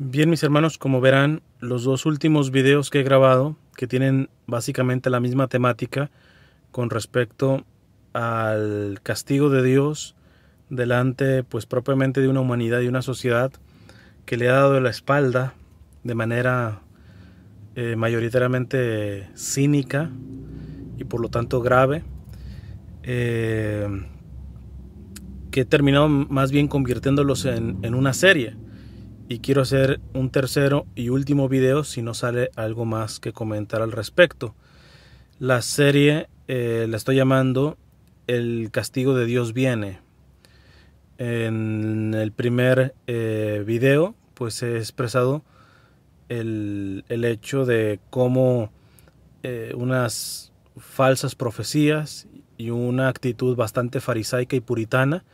Bien mis hermanos, como verán, los dos últimos videos que he grabado, que tienen básicamente la misma temática con respecto al castigo de Dios delante pues propiamente de una humanidad y una sociedad que le ha dado la espalda de manera eh, mayoritariamente cínica y por lo tanto grave, eh, que he terminado más bien convirtiéndolos en, en una serie y quiero hacer un tercero y último video si no sale algo más que comentar al respecto. La serie eh, la estoy llamando El castigo de Dios viene. En el primer eh, video pues he expresado el, hecho de cómo eh, unas falsas profecías y una actitud bastante farisaica y puritana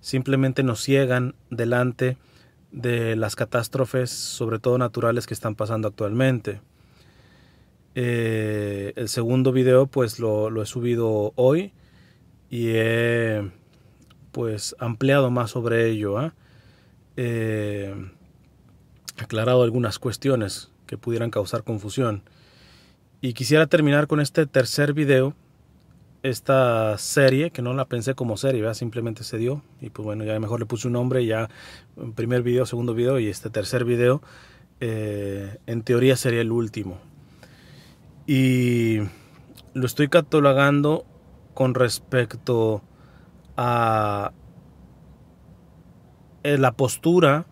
simplemente nos ciegan delante de las catástrofes, sobre todo naturales, que están pasando actualmente. Eh, el segundo video pues lo, he subido hoy y he pues ampliado más sobre ello. ¿ah? Eh, aclarado algunas cuestiones que pudieran causar confusión. Y quisiera terminar con este tercer video esta serie, que no la pensé como serie, simplemente se dio. Y pues bueno, ya mejor le puse un nombre, ya primer video, segundo video y este tercer video, eh, en teoría sería el último. Y lo estoy catalogando con respecto a eh, la postura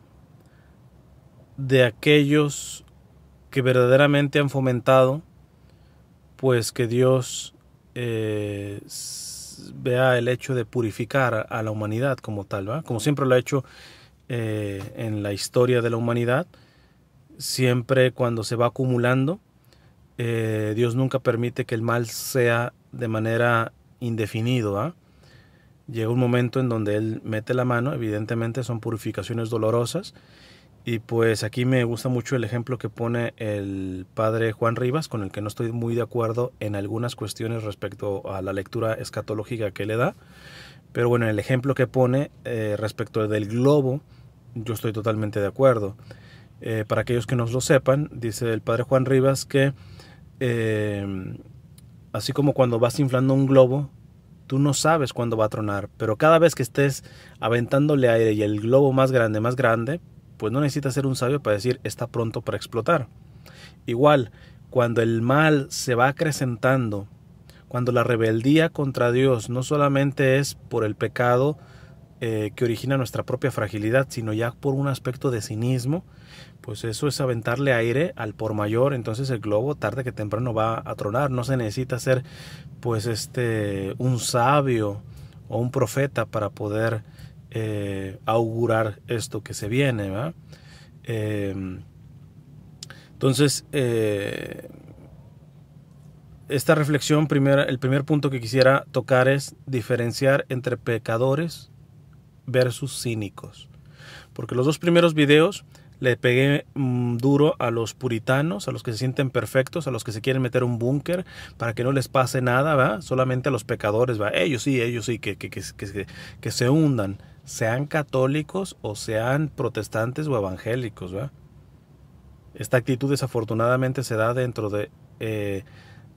de aquellos que verdaderamente han fomentado pues que Dios eh, vea el hecho de purificar a la humanidad como tal, ¿va? Como siempre lo ha hecho eh, en la historia de la humanidad, siempre cuando se va acumulando, eh, Dios nunca permite que el mal sea de manera indefinida. Llega un momento en donde Él mete la mano, evidentemente son purificaciones dolorosas, y pues aquí me gusta mucho el ejemplo que pone el padre Juan Rivas, con el que no estoy muy de acuerdo en algunas cuestiones respecto a la lectura escatológica que le da. Pero bueno, el ejemplo que pone eh, respecto del globo, yo estoy totalmente de acuerdo. Eh, para aquellos que no lo sepan, dice el padre Juan Rivas que eh, así como cuando vas inflando un globo, tú no sabes cuándo va a tronar, pero cada vez que estés aventándole aire y el globo más grande, más grande, pues no necesita ser un sabio para decir está pronto para explotar. Igual, cuando el mal se va acrecentando, cuando la rebeldía contra Dios no solamente es por el pecado eh, que origina nuestra propia fragilidad, sino ya por un aspecto de cinismo, pues eso es aventarle aire al por mayor, entonces el globo tarde que temprano va a tronar, no se necesita ser pues este un sabio o un profeta para poder eh, augurar esto que se viene. Eh, entonces, eh, esta reflexión, primera, el primer punto que quisiera tocar es diferenciar entre pecadores versus cínicos. Porque los dos primeros videos le pegué mm, duro a los puritanos, a los que se sienten perfectos, a los que se quieren meter un búnker para que no les pase nada, ¿va? Solamente a los pecadores, ¿va? Ellos sí, ellos sí, que, que, se hundan, sean católicos o sean protestantes o evangélicos, ¿va? Esta actitud desafortunadamente se da dentro de eh,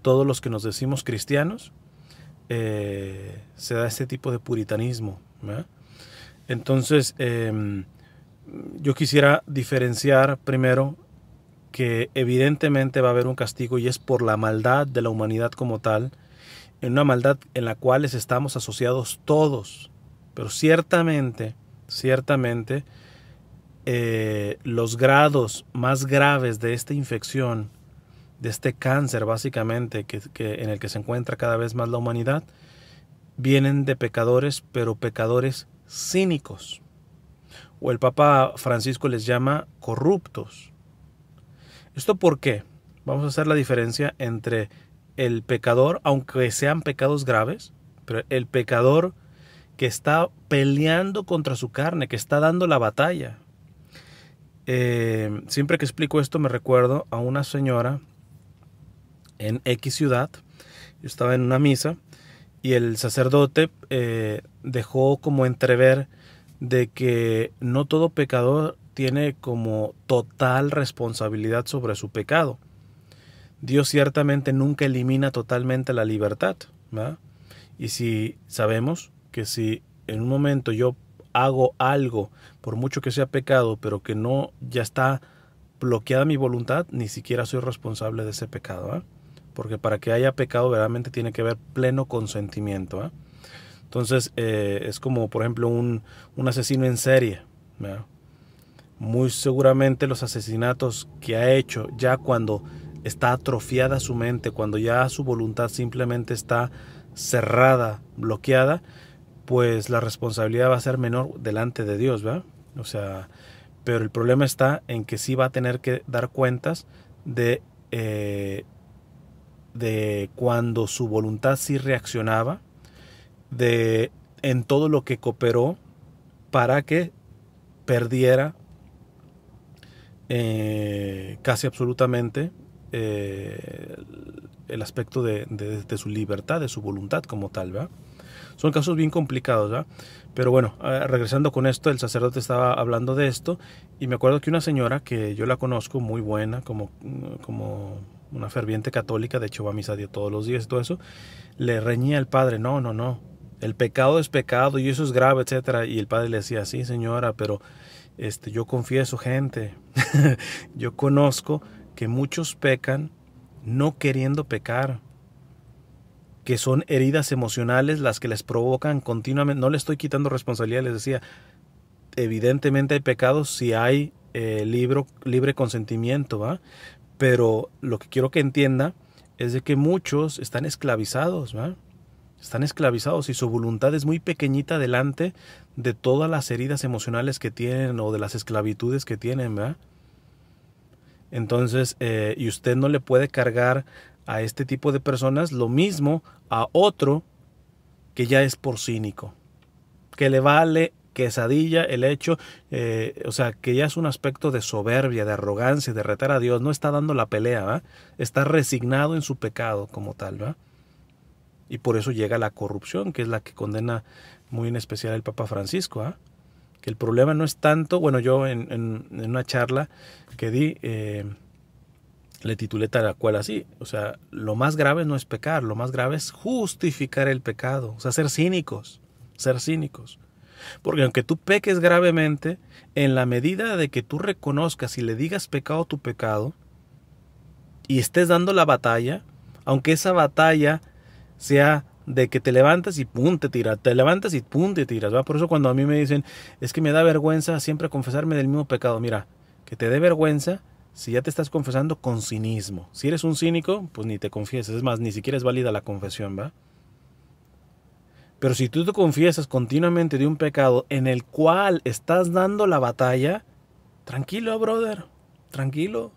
todos los que nos decimos cristianos, eh, se da este tipo de puritanismo, ¿va? Entonces, em, yo quisiera diferenciar primero que evidentemente va a haber un castigo y es por la maldad de la humanidad como tal, en una maldad en la cual estamos asociados todos, pero ciertamente, ciertamente, eh, los grados más graves de esta infección, de este cáncer básicamente que en el que se encuentra cada vez más la humanidad, vienen de pecadores, pero pecadores cínicos o el Papa Francisco les llama corruptos. ¿Esto por qué? Vamos a hacer la diferencia entre el pecador, aunque sean pecados graves, pero el pecador que está peleando contra su carne, que está dando la batalla. Eh, siempre que explico esto me recuerdo a una señora en X ciudad, yo estaba en una misa y el sacerdote eh, dejó como entrever de que no todo pecador tiene como total responsabilidad sobre su pecado. Dios ciertamente nunca elimina totalmente la libertad. Y si sabemos que si en un momento yo hago algo, por mucho que sea pecado, pero que no ya está bloqueada mi voluntad, ni siquiera soy responsable de ese pecado. Porque para que haya pecado verdaderamente tiene que haber pleno consentimiento. Entonces, eh, es como, por ejemplo, un, un asesino en serie. Muy seguramente los asesinatos que ha hecho, ya cuando está atrofiada su mente, cuando ya su voluntad simplemente está cerrada, bloqueada, pues la responsabilidad va a ser menor delante de Dios, va O sea, pero el problema está en que sí va a tener que dar cuentas de, eh, de cuando su voluntad sí reaccionaba de en todo lo que cooperó para que perdiera eh, casi absolutamente eh, el aspecto de, su libertad, de su voluntad como tal, Son casos bien complicados, Pero bueno, ah, regresando con esto, el sacerdote estaba hablando de esto y me acuerdo que una señora que yo la conozco, muy buena, como, como una ferviente católica, de hecho va a misa todos los días y todo eso, le reñía el padre, no, no, no, el pecado es pecado y eso es grave, etcétera. Y el padre le decía, sí, señora, pero este, yo confieso, gente, yo conozco que muchos pecan no queriendo pecar, que son heridas emocionales las que les provocan continuamente. No le estoy quitando responsabilidad, les decía, evidentemente hay pecados si hay eh, libre consentimiento, ¿va? Pero lo que quiero que entienda es de que muchos están esclavizados, ¿va? están esclavizados y su voluntad es muy pequeñita delante de todas las heridas emocionales que tienen o de las esclavitudes que tienen, ¿verdad? Entonces, eh, y usted no le puede cargar a este tipo de personas lo mismo a otro que ya es por cínico, que le vale quesadilla el hecho, eh, o sea, que ya es un aspecto de soberbia, de arrogancia, de retar a Dios, no está dando la pelea, está resignado en su pecado como tal, ¿verdad? Y por eso llega la corrupción, que es la que condena muy en especial el Papa Francisco. ¿ah? Que el problema no es tanto, bueno, yo en, una charla que di, eh, le titulé tal cual así, o sea, lo más grave no es pecar, lo más grave es justificar el pecado, o sea, ser cínicos, ser cínicos. Porque aunque tú peques gravemente, en la medida de que tú reconozcas y le digas pecado tu pecado, y estés dando la batalla, aunque esa batalla sea de que te levantas y pum, te tiras, te levantas y pum, te tiras, ¿va? Por eso cuando a mí me dicen, es que me da vergüenza siempre confesarme del mismo pecado, mira, que te dé vergüenza si ya te estás confesando con cinismo. Si eres un cínico, pues ni te confieses, es más, ni siquiera es válida la confesión, ¿va? Pero si tú te confiesas continuamente de un pecado en el cual estás dando la batalla, tranquilo, brother, tranquilo.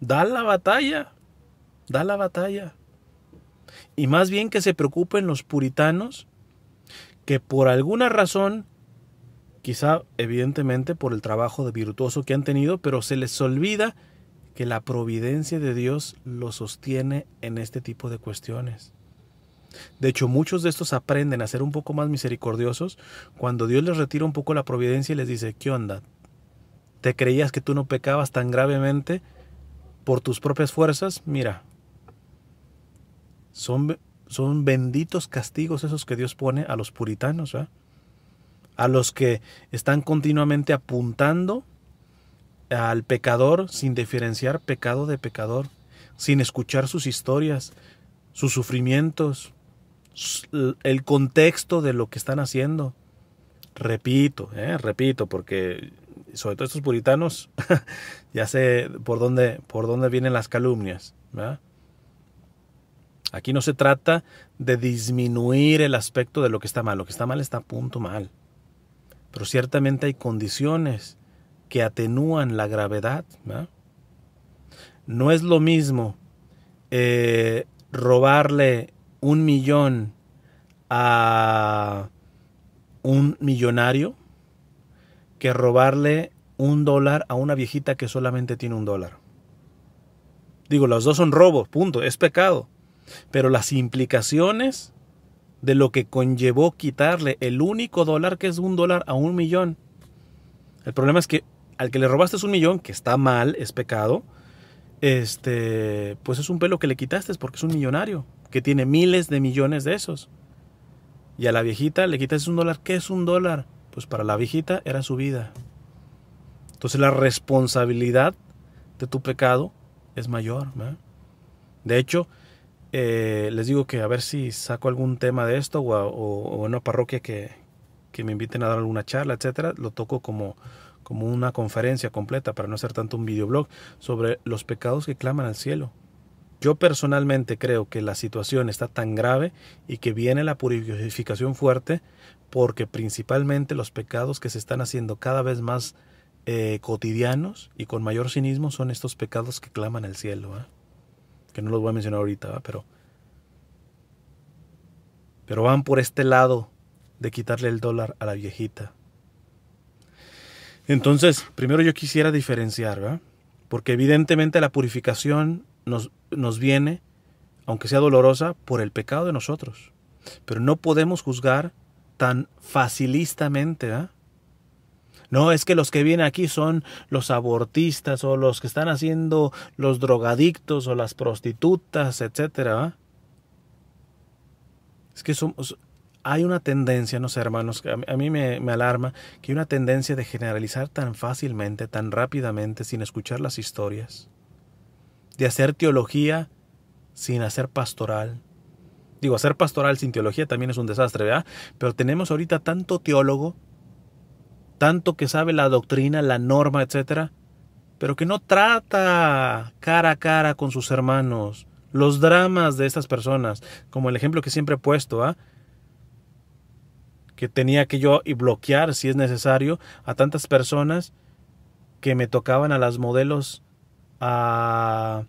Da la batalla, da la batalla. Y más bien que se preocupen los puritanos que por alguna razón, quizá evidentemente por el trabajo de virtuoso que han tenido, pero se les olvida que la providencia de Dios los sostiene en este tipo de cuestiones. De hecho, muchos de estos aprenden a ser un poco más misericordiosos cuando Dios les retira un poco la providencia y les dice, ¿qué onda? ¿Te creías que tú no pecabas tan gravemente por tus propias fuerzas? Mira, son, son benditos castigos esos que Dios pone a los puritanos, a los que están continuamente apuntando al pecador sin diferenciar pecado de pecador, sin escuchar sus historias, sus sufrimientos, el contexto de lo que están haciendo. Repito, eh, repito, porque sobre todo estos puritanos ya sé por dónde, por dónde vienen las calumnias. ¿verdad? Aquí no se trata de disminuir el aspecto de lo que está mal. Lo que está mal está punto mal. Pero ciertamente hay condiciones que atenúan la gravedad. No, es lo mismo eh, robarle un millón a un millonario que robarle un dólar a una viejita que solamente tiene un dólar. Digo, los dos son robos, punto, es pecado. Pero las implicaciones de lo que conllevó quitarle el único dólar que es un dólar a un millón. El problema es que al que le robaste es un millón, que está mal, es pecado, este, pues es un pelo que le quitaste porque es un millonario, que tiene miles de millones de esos. Y a la viejita le quitaste un dólar. ¿Qué es un dólar? Pues para la viejita era su vida. Entonces la responsabilidad de tu pecado es mayor. De hecho, eh, les digo que a ver si saco algún tema de esto o, una parroquia que, me inviten a dar alguna charla, etcétera, lo toco como, como una conferencia completa para no hacer tanto un videoblog sobre los pecados que claman al cielo. Yo personalmente creo que la situación está tan grave y que viene la purificación fuerte porque principalmente los pecados que se están haciendo cada vez más eh, cotidianos y con mayor cinismo son estos pecados que claman al cielo. ¿ah? que no los voy a mencionar ahorita, pero pero van por este lado de quitarle el dólar a la viejita. Entonces, primero yo quisiera diferenciar, Porque evidentemente la purificación nos, nos viene, aunque sea dolorosa, por el pecado de nosotros. Pero no podemos juzgar tan facilistamente, ¿verdad? No, es que los que vienen aquí son los abortistas o los que están haciendo los drogadictos o las prostitutas, etcétera. Es que hay una tendencia, no sé, hermanos, a mí me, me, alarma que hay una tendencia de generalizar tan fácilmente, tan rápidamente, sin escuchar las historias, de hacer teología sin hacer pastoral. Digo, hacer pastoral sin teología también es un desastre, ¿verdad? Pero tenemos ahorita tanto teólogo tanto que sabe la doctrina, la norma, etcétera, pero que no trata cara a cara con sus hermanos, los dramas de estas personas, como el ejemplo que siempre he puesto, ¿ah? que tenía que yo bloquear, si es necesario, a tantas personas que me tocaban a las modelos, a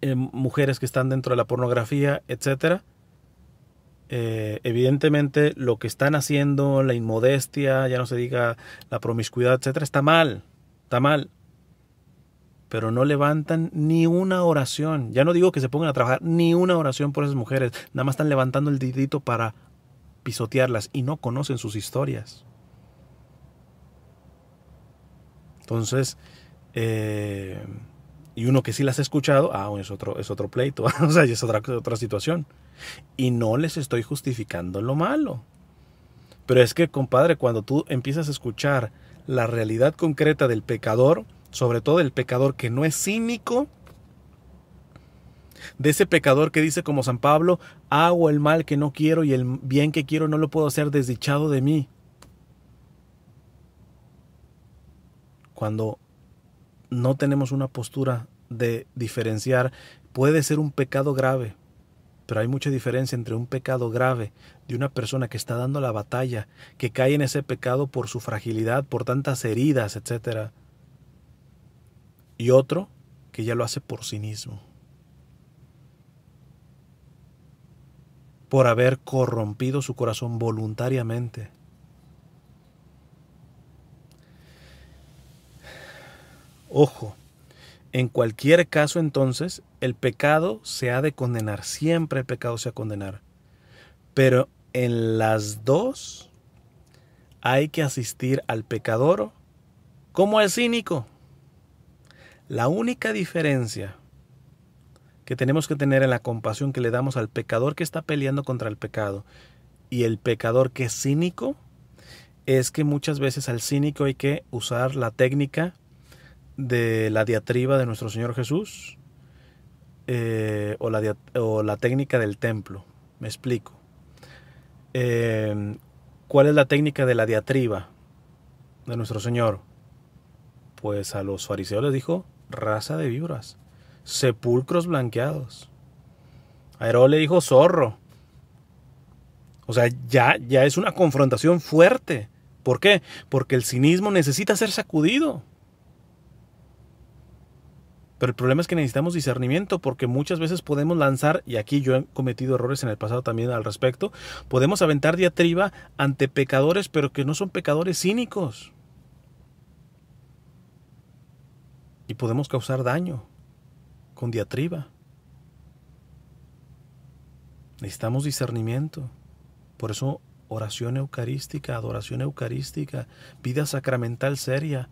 eh, mujeres que están dentro de la pornografía, etcétera eh, evidentemente lo que están haciendo, la inmodestia, ya no se diga la promiscuidad, etcétera, está mal, está mal. Pero no levantan ni una oración. Ya no digo que se pongan a trabajar ni una oración por esas mujeres. Nada más están levantando el dedito para pisotearlas y no conocen sus historias. Entonces, eh, y uno que sí las ha escuchado, ah, es otro, es otro pleito, o sea, es otra, otra situación. Y no les estoy justificando lo malo. Pero es que, compadre, cuando tú empiezas a escuchar la realidad concreta del pecador, sobre todo el pecador que no es cínico, de ese pecador que dice como San Pablo, hago el mal que no quiero y el bien que quiero no lo puedo hacer desdichado de mí. Cuando no tenemos una postura de diferenciar. Puede ser un pecado grave, pero hay mucha diferencia entre un pecado grave de una persona que está dando la batalla, que cae en ese pecado por su fragilidad, por tantas heridas, etc. Y otro que ya lo hace por sí mismo. Por haber corrompido su corazón voluntariamente. Ojo, en cualquier caso entonces, el pecado se ha de condenar, siempre el pecado se ha de condenar. Pero en las dos hay que asistir al pecador como al cínico. La única diferencia que tenemos que tener en la compasión que le damos al pecador que está peleando contra el pecado y el pecador que es cínico es que muchas veces al cínico hay que usar la técnica de la diatriba de nuestro Señor Jesús eh, o, la, o, la técnica del templo. Me explico. Em, ¿Cuál es la técnica de la diatriba de nuestro Señor? Pues a los fariseos les dijo, raza de víboras, sepulcros blanqueados. A le dijo, zorro. O sea, ya, ya es una confrontación fuerte. ¿Por qué? Porque el cinismo necesita ser sacudido. Pero el problema es que necesitamos discernimiento porque muchas veces podemos lanzar, y aquí yo he cometido errores en el pasado también al respecto, podemos aventar diatriba ante pecadores, pero que no son pecadores cínicos. Y podemos causar daño con diatriba. Necesitamos discernimiento. Por eso oración eucarística, adoración eucarística, vida sacramental seria,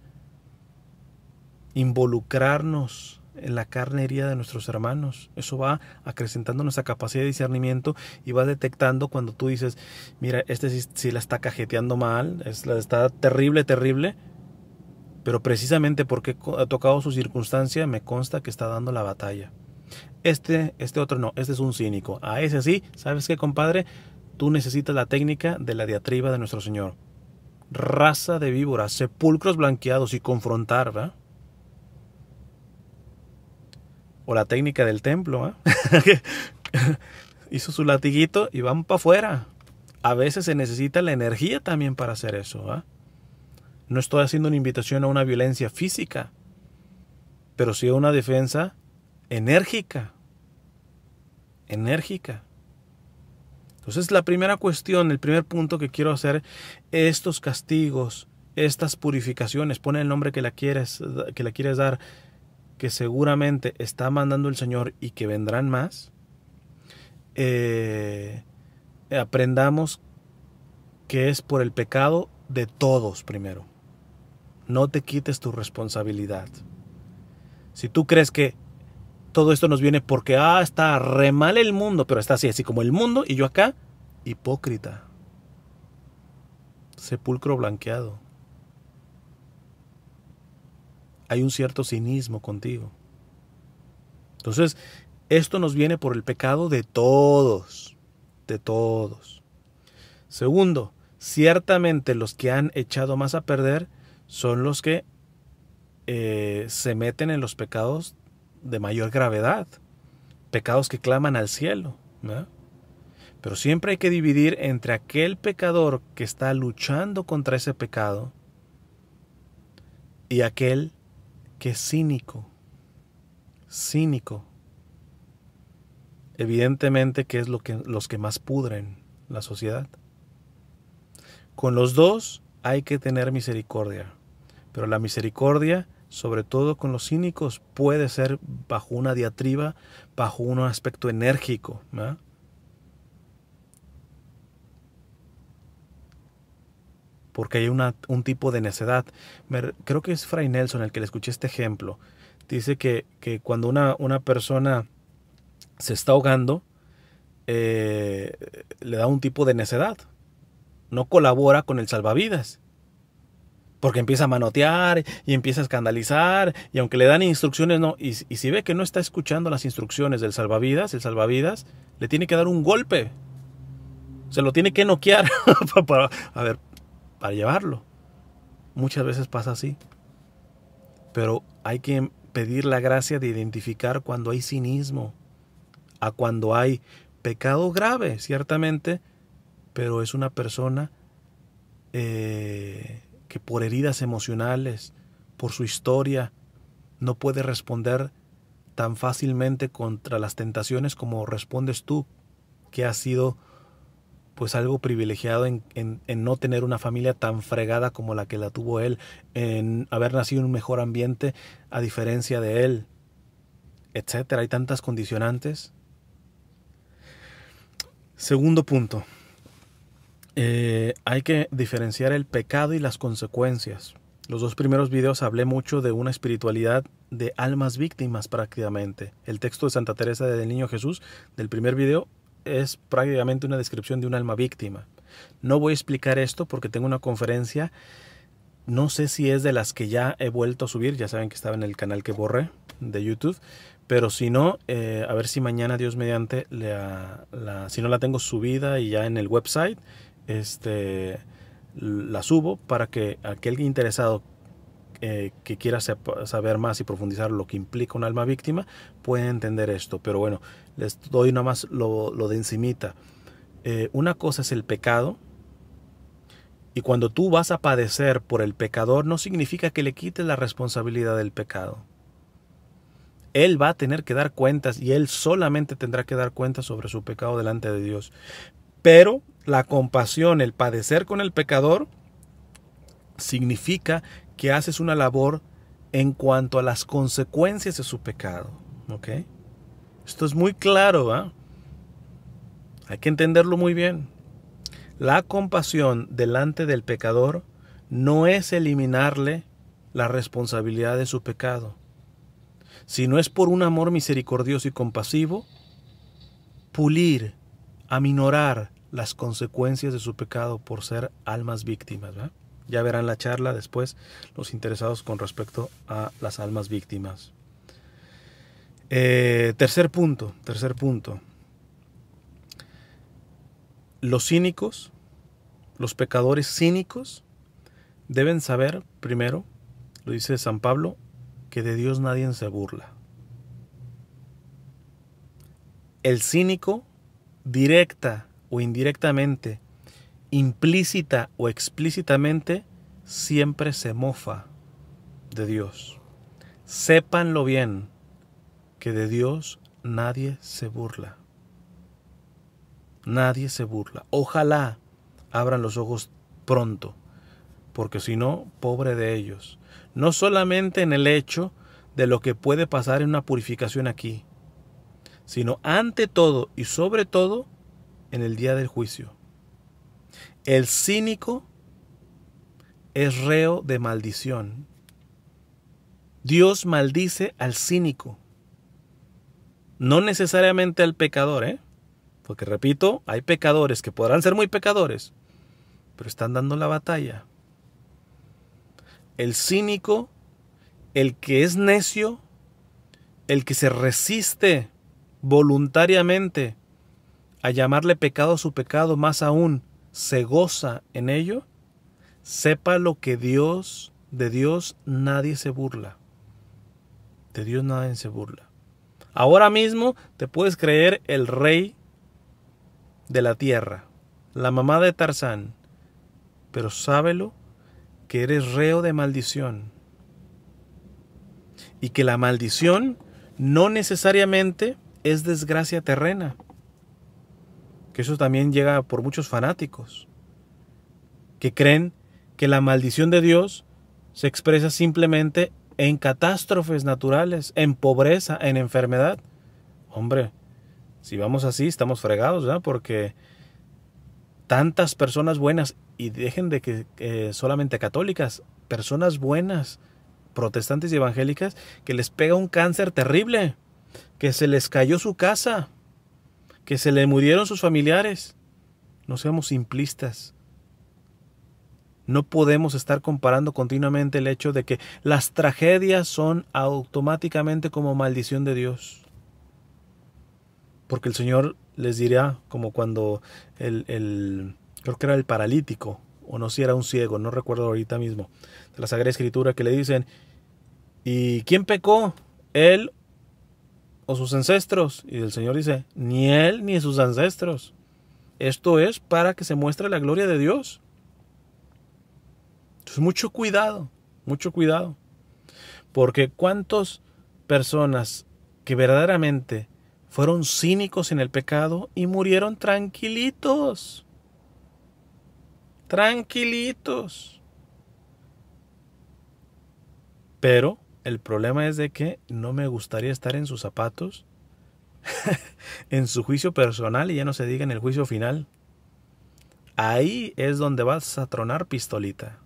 involucrarnos en la carnería de nuestros hermanos. Eso va acrecentando nuestra capacidad de discernimiento y va detectando cuando tú dices, mira, este sí, la está cajeteando mal, está terrible, terrible, pero precisamente porque ha tocado su circunstancia me consta que está dando la batalla. Este, este otro no, este es un cínico. A ese sí, ¿sabes qué, compadre? Tú necesitas la técnica de la diatriba de nuestro Señor. Raza de víboras, sepulcros blanqueados y confrontar, ¿verdad? o la técnica del templo. ¿eh? Hizo su latiguito y van para afuera. A veces se necesita la energía también para hacer eso. ¿ah? No estoy haciendo una invitación a una violencia física, pero sí a una defensa enérgica. Enérgica. Entonces la primera cuestión, el primer punto que quiero hacer, estos castigos, estas purificaciones, pone el nombre que la quieres, que la quieres dar, que seguramente está mandando el Señor y que vendrán más, eh, aprendamos que es por el pecado de todos primero. No te quites tu responsabilidad. Si tú crees que todo esto nos viene porque, ah, está re mal el mundo, pero está así, así como el mundo y yo acá, hipócrita. Sepulcro blanqueado. hay un cierto cinismo contigo. Entonces, esto nos viene por el pecado de todos, de todos. Segundo, ciertamente los que han echado más a perder son los que eh, se meten en los pecados de mayor gravedad, pecados que claman al cielo. Pero siempre hay que dividir entre aquel pecador que está luchando contra ese pecado y aquel Qué cínico, cínico. Evidentemente que es lo que, los que más pudren la sociedad. Con los dos hay que tener misericordia, pero la misericordia, sobre todo con los cínicos, puede ser bajo una diatriba, bajo un aspecto enérgico. ¿no? porque hay un tipo de necedad. creo que es Fray Nelson el que le escuché este ejemplo. Dice que, cuando una, una, persona se está ahogando, eh, le da un tipo de necedad. No colabora con el salvavidas. Porque empieza a manotear y empieza a escandalizar. Y aunque le dan instrucciones, no. Y, y si ve que no está escuchando las instrucciones del salvavidas, el salvavidas le tiene que dar un golpe se lo tiene que noquear. a ver, para llevarlo. Muchas veces pasa así. Pero hay que pedir la gracia de identificar cuando hay cinismo, a cuando hay pecado grave, ciertamente, pero es una persona eh, que por heridas emocionales, por su historia, no puede responder tan fácilmente contra las tentaciones como respondes tú, que has sido pues algo privilegiado en, en, no tener una familia tan fregada como la que la tuvo él, en haber nacido en un mejor ambiente a diferencia de él, etcétera. Hay tantas condicionantes. Segundo punto. Eh, hay que diferenciar el pecado y las consecuencias. Los dos primeros videos hablé mucho de una espiritualidad de almas víctimas prácticamente. El texto de Santa Teresa del Niño Jesús del primer video es prácticamente una descripción de un alma víctima. No voy a explicar esto porque tengo una conferencia, no sé si es de las que ya he vuelto a subir, ya saben que estaba en el canal que borré de YouTube, pero si no, eh, a ver si mañana, Dios mediante, la, ah, la, si no la tengo subida y ya en el website, este, la subo para que aquel interesado eh, que quiera saber más y profundizar lo que implica un alma víctima puede entender esto. Pero bueno, les doy nada más lo, de encimita. Eh, una cosa es el pecado. Y cuando tú vas a padecer por el pecador, no significa que le quites la responsabilidad del pecado. Él va a tener que dar cuentas y él solamente tendrá que dar cuentas sobre su pecado delante de Dios. Pero la compasión, el padecer con el pecador, significa que haces una labor en cuanto a las consecuencias de su pecado. ¿Ok? Esto es muy claro, Hay que entenderlo muy bien. La compasión delante del pecador no es eliminarle la responsabilidad de su pecado, sino es por un amor misericordioso y compasivo pulir, aminorar las consecuencias de su pecado por ser almas víctimas. Ya verán la charla después los interesados con respecto a las almas víctimas. Eh, tercer punto, tercer punto. Los cínicos, los pecadores cínicos, deben saber, primero, lo dice San Pablo, que de Dios nadie se burla. El cínico, directa o indirectamente, implícita o explícitamente, siempre se mofa de Dios. Sépanlo bien, que de Dios nadie se burla. Nadie se burla. Ojalá abran los ojos pronto, porque si no, pobre de ellos. No solamente en el hecho de lo que puede pasar en una purificación aquí, sino ante todo y sobre todo en el día del juicio. El cínico es reo de maldición. Dios maldice al cínico. No necesariamente al pecador, ¿eh? Porque repito, hay pecadores que podrán ser muy pecadores, pero están dando la batalla. El cínico, el que es necio, el que se resiste voluntariamente a llamarle pecado a su pecado, más aún, se goza en ello, sepa lo que Dios, de Dios nadie se burla. De Dios nadie se burla. Ahora mismo te puedes creer el rey de la tierra, la mamá de Tarzán, pero sábelo que eres reo de maldición. Y que la maldición no necesariamente es desgracia terrena que eso también llega por muchos fanáticos, que creen que la maldición de Dios se expresa simplemente en catástrofes naturales, en pobreza, en enfermedad. Hombre, si vamos así, estamos fregados, ¿verdad? Porque tantas personas buenas, y dejen de que solamente católicas, personas buenas, protestantes y evangélicas, que les pega un cáncer terrible, que se les cayó su casa, que se le murieron sus familiares. No seamos simplistas. No podemos estar comparando continuamente el hecho de que las tragedias son automáticamente como maldición de Dios. Porque el Señor les dirá, como cuando el, creo que era el paralítico, o no si era un ciego, no recuerdo ahorita mismo, de la Sagrada Escritura que le dicen, ¿y quién pecó? ¿Él o sus ancestros. Y el Señor dice, ni él ni sus ancestros. Esto es para que se muestre la gloria de Dios. Entonces, mucho cuidado, mucho cuidado. Porque cuántas personas que verdaderamente fueron cínicos en el pecado y murieron tranquilitos. Tranquilitos. Pero el problema es de que no me gustaría estar en sus zapatos, en su juicio personal y ya no se diga en el juicio final. Ahí es donde vas a tronar pistolita.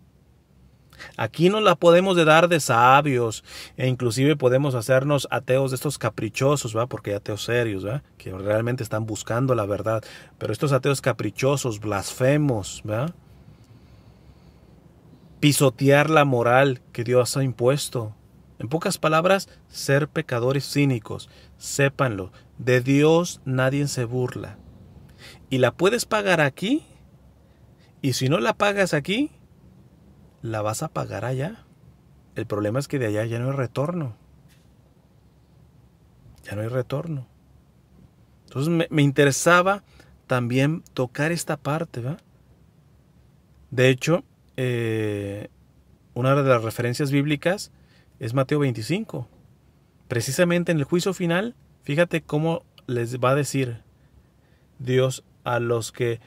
Aquí no la podemos de dar de sabios e inclusive podemos hacernos ateos de estos caprichosos, ¿va? Porque hay ateos serios, ¿va? Que realmente están buscando la verdad. Pero estos ateos caprichosos, blasfemos, ¿va? Pisotear la moral que Dios ha impuesto. En pocas palabras, ser pecadores cínicos, sépanlo, de Dios nadie se burla. Y la puedes pagar aquí, y si no la pagas aquí, la vas a pagar allá. El problema es que de allá ya no hay retorno. Ya no hay retorno. Entonces me, interesaba también tocar esta parte, ¿va? De hecho, eh, una de las referencias bíblicas es Mateo 25. Precisamente en el juicio final, fíjate cómo les va a decir Dios a los que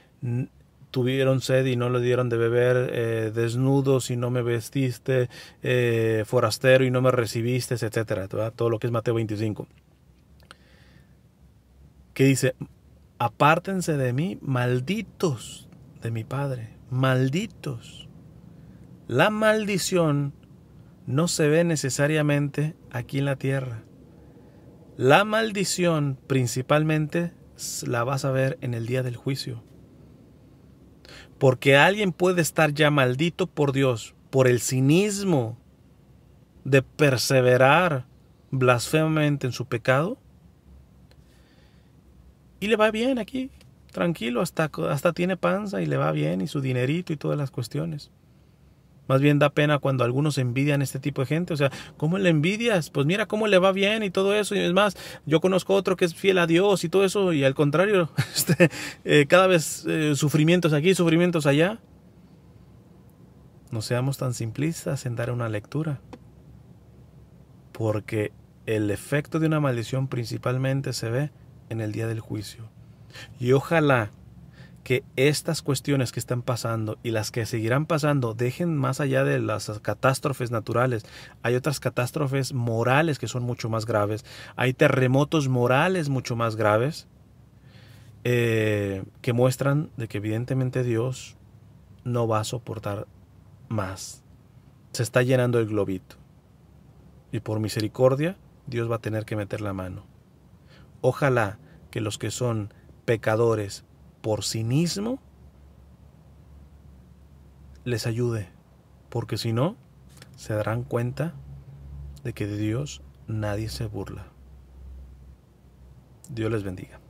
tuvieron sed y no le dieron de beber, eh, desnudos y no me vestiste, eh, forastero y no me recibiste, etcétera, todo lo que es Mateo 25. Que dice, apártense de mí, malditos de mi Padre, malditos. La maldición no se ve necesariamente aquí en la tierra. La maldición principalmente la vas a ver en el día del juicio. Porque alguien puede estar ya maldito por Dios por el cinismo de perseverar blasfemamente en su pecado. Y le va bien aquí, tranquilo, hasta, hasta tiene panza y le va bien y su dinerito y todas las cuestiones. Más bien da pena cuando algunos envidian a este tipo de gente. O sea, ¿cómo le envidias? Pues mira cómo le va bien y todo eso. Y es más, yo conozco otro que es fiel a Dios y todo eso. Y al contrario, este, eh, cada vez eh, sufrimientos aquí, sufrimientos allá. No seamos tan simplistas en dar una lectura. Porque el efecto de una maldición principalmente se ve en el día del juicio. Y ojalá que estas cuestiones que están pasando y las que seguirán pasando dejen más allá de las catástrofes naturales. Hay otras catástrofes morales que son mucho más graves. Hay terremotos morales mucho más graves eh, que muestran de que evidentemente Dios no va a soportar más. Se está llenando el globito. Y por misericordia Dios va a tener que meter la mano. Ojalá que los que son pecadores, por sí mismo, les ayude, porque si no, se darán cuenta de que de Dios nadie se burla. Dios les bendiga.